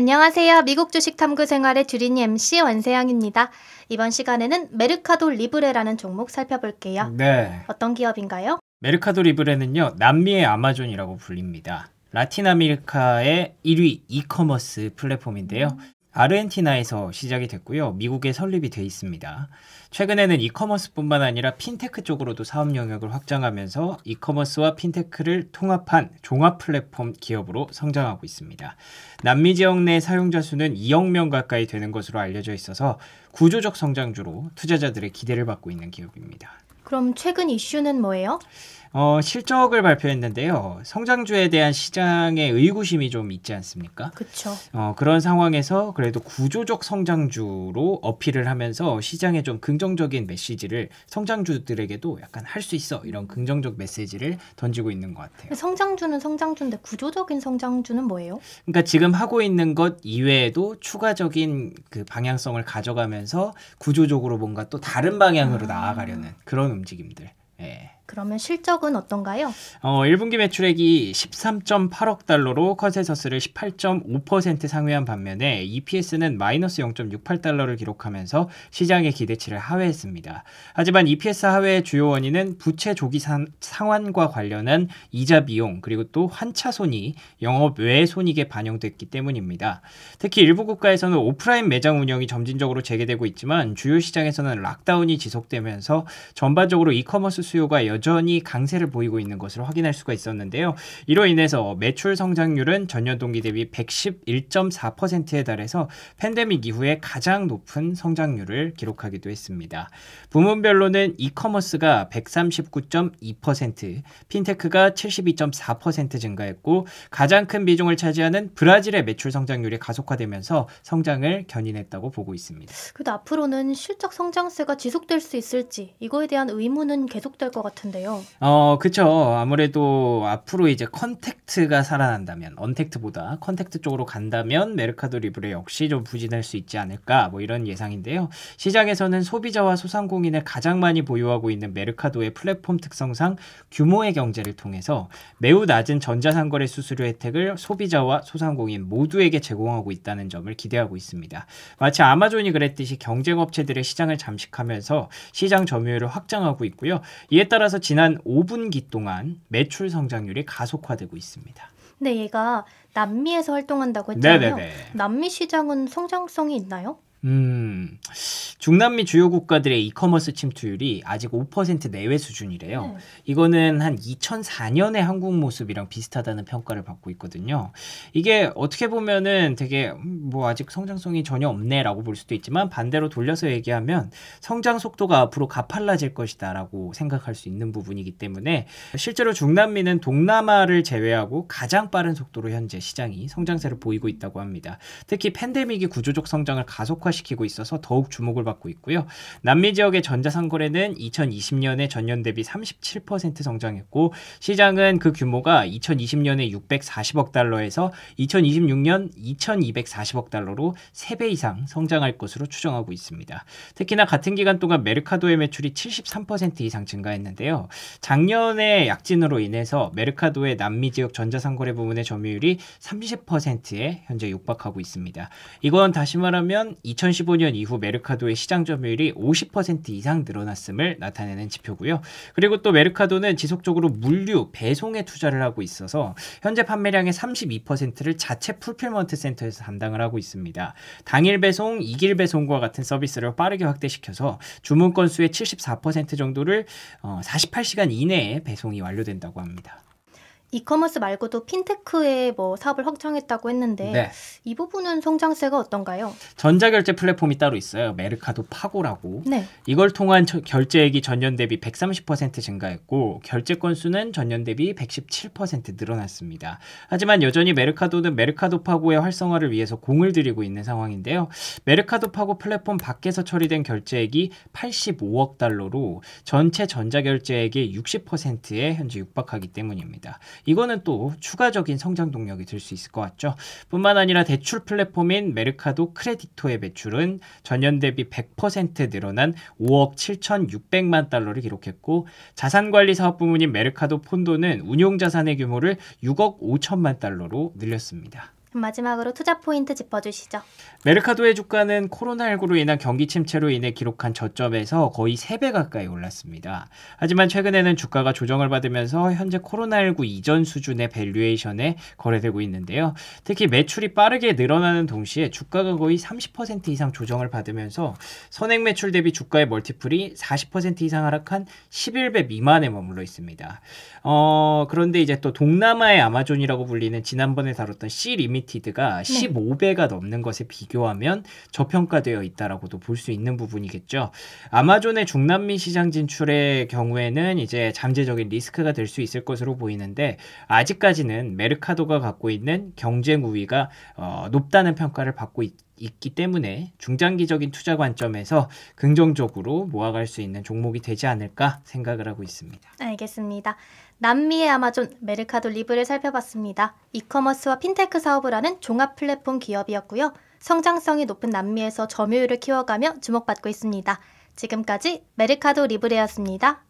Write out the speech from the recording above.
안녕하세요. 미국 주식 탐구 생활의 주리니 MC 원세영입니다. 이번 시간에는 메르카도 리브레라는 종목 살펴볼게요. 네. 어떤 기업인가요? 메르카도 리브레는요. 남미의 아마존이라고 불립니다. 라틴 아메리카의 1위 이커머스 플랫폼인데요. 음. 아르헨티나에서 시작이 됐고요. 미국에 설립이 돼 있습니다. 최근에는 이커머스뿐만 아니라 핀테크 쪽으로도 사업 영역을 확장하면서 이커머스와 핀테크를 통합한 종합 플랫폼 기업으로 성장하고 있습니다. 남미 지역 내 사용자 수는 2억 명 가까이 되는 것으로 알려져 있어서 구조적 성장주로 투자자들의 기대를 받고 있는 기업입니다. 그럼 최근 이슈는 뭐예요? 어, 실적을 발표했는데요. 성장주에 대한 시장의 의구심이 좀 있지 않습니까? 그렇죠. 어, 그런 상황에서 그래도 구조적 성장주로 어필을 하면서 시장에 좀 긍정적인 메시지를 성장주들에게도 약간 할 수 있어 이런 긍정적 메시지를 던지고 있는 것 같아요. 성장주는 성장주인데 구조적인 성장주는 뭐예요? 그러니까 지금 하고 있는 것 이외에도 추가적인 그 방향성을 가져가면서 구조적으로 뭔가 또 다른 방향으로 음. 나아가려는 그런 움직임들. 예. 그러면 실적은 어떤가요? 어, 1분기 매출액이 13.8억 달러로 컨센서스를 18.5% 상회한 반면에 EPS는 마이너스 0.68달러를 기록하면서 시장의 기대치를 하회했습니다. 하지만 EPS 하회의 주요 원인은 부채 조기 상, 상환과 관련한 이자 비용 그리고 또 환차 손이 영업 외 손익에 반영됐기 때문입니다. 특히 일부 국가에서는 오프라인 매장 운영이 점진적으로 재개되고 있지만 주요 시장에서는 락다운이 지속되면서 전반적으로 이커머스 수요가 여 여전히 강세를 보이고 있는 것을 확인할 수가 있었는데요. 이로 인해서 매출 성장률은 전년 동기 대비 111.4%에 달해서 팬데믹 이후에 가장 높은 성장률을 기록하기도 했습니다. 부문별로는 이커머스가 139.2%, 핀테크가 72.4% 증가했고 가장 큰 비중을 차지하는 브라질의 매출 성장률이 가속화되면서 성장을 견인했다고 보고 있습니다. 그 앞으로는 실적 성장세가 지속될 수 있을지 이거에 대한 의문은 계속될 것 같은데 같은데요. 어, 그렇죠. 아무래도 앞으로 이제 컨택트가 살아난다면 언택트보다 컨택트 쪽으로 간다면 메르카도 리브레 역시 좀 부진할 수 있지 않을까 뭐 이런 예상인데요. 시장에서는 소비자와 소상공인을 가장 많이 보유하고 있는 메르카도의 플랫폼 특성상 규모의 경제를 통해서 매우 낮은 전자상거래 수수료 혜택을 소비자와 소상공인 모두에게 제공하고 있다는 점을 기대하고 있습니다. 마치 아마존이 그랬듯이 경쟁업체들의 시장을 잠식하면서 시장 점유율을 확장하고 있고요. 이에 따라 따라서 지난 5분기 동안 매출 성장률이 가속화되고 있습니다. 근 얘가 남미에서 활동한다고 했잖아요. 네네네. 남미 시장은 성장성이 있나요? 음, 중남미 주요 국가들의 이커머스 침투율이 아직 5% 내외 수준이래요. 네. 이거는 한 2004년의 한국 모습이랑 비슷하다는 평가를 받고 있거든요. 이게 어떻게 보면은 되게 음, 뭐 아직 성장성이 전혀 없네라고 볼 수도 있지만 반대로 돌려서 얘기하면 성장 속도가 앞으로 가팔라질 것이다라고 생각할 수 있는 부분이기 때문에 실제로 중남미는 동남아를 제외하고 가장 빠른 속도로 현재 시장이 성장세를 보이고 있다고 합니다. 특히 팬데믹이 구조적 성장을 가속화 악화시키고 있어서 더욱 주목을 받고 있고요. 남미 지역의 전자상거래는 2020년에 전년 대비 37% 성장했고 시장은 그 규모가 2020년에 640억 달러에서 2026년 2240억 달러로 3배 이상 성장할 것으로 추정하고 있습니다. 특히나 같은 기간 동안 메르카도의 매출이 73% 이상 증가했는데요. 작년에 약진으로 인해서 메르카도의 남미 지역 전자상거래 부문의 점유율이 30%에 현재 육박하고 있습니다. 이건 다시 말하면 2015년 이후 메르카도의 시장 점유율이 50% 이상 늘어났음을 나타내는 지표고요. 그리고 또 메르카도는 지속적으로 물류, 배송에 투자를 하고 있어서 현재 판매량의 32%를 자체 풀필먼트 센터에서 담당을 하고 있습니다. 당일 배송, 이길 배송과 같은 서비스를 빠르게 확대시켜서 주문 건수의 74% 정도를 48시간 어, 이내에 배송이 완료된다고 합니다. 이커머스 말고도 핀테크의 뭐 사업을 확장했다고 했는데 네. 이 부분은 성장세가 어떤가요? 전자결제 플랫폼이 따로 있어요. 메르카도 파고라고. 네. 이걸 통한 저, 결제액이 전년 대비 130% 증가했고 결제 건수는 전년 대비 117% 늘어났습니다. 하지만 여전히 메르카도는 메르카도 파고의 활성화를 위해서 공을 들이고 있는 상황인데요. 메르카도 파고 플랫폼 밖에서 처리된 결제액이 85억 달러로 전체 전자결제액의 60%에 현재 육박하기 때문입니다. 이거는 또 추가적인 성장 동력이 될 수 있을 것 같죠. 뿐만 아니라 대출 플랫폼인 메르카도 크레디토의 매출은 전년 대비 100% 늘어난 5억 7,600만 달러를 기록했고 자산관리 사업 부문인 메르카도 폰도는 운용 자산의 규모를 6억 5천만 달러로 늘렸습니다. 마지막으로 투자 포인트 짚어주시죠. 메르카도의 주가는 코로나19로 인한 경기 침체로 인해 기록한 저점에서 거의 3배 가까이 올랐습니다. 하지만 최근에는 주가가 조정을 받으면서 현재 코로나19 이전 수준의 밸류에이션에 거래되고 있는데요. 특히 매출이 빠르게 늘어나는 동시에 주가가 거의 30% 이상 조정을 받으면서 선행 매출 대비 주가의 멀티플이 40% 이상 하락한 11배 미만에 머물러 있습니다. 어, 그런데 이제 또 동남아의 아마존이라고 불리는 지난번에 다뤘던 시 리미 리미티드가 15배가 넘는 것에 비교하면 저평가되어 있다라고도 볼 수 있는 부분이겠죠. 아마존의 중남미 시장 진출의 경우에는 이제 잠재적인 리스크가 될 수 있을 것으로 보이는데 아직까지는 메르카도가 갖고 있는 경쟁 우위가 어, 높다는 평가를 받고 있 있기 때문에 중장기적인 투자 관점에서 긍정적으로 모아갈 수 있는 종목이 되지 않을까 생각을 하고 있습니다. 알겠습니다. 남미의 아마존 메르카도 리브를 살펴봤습니다. 이커머스와 핀테크 사업을 하는 종합 플랫폼 기업이었고요. 성장성이 높은 남미에서 점유율을 키워가며 주목받고 있습니다. 지금까지 메르카도 리브레였습니다.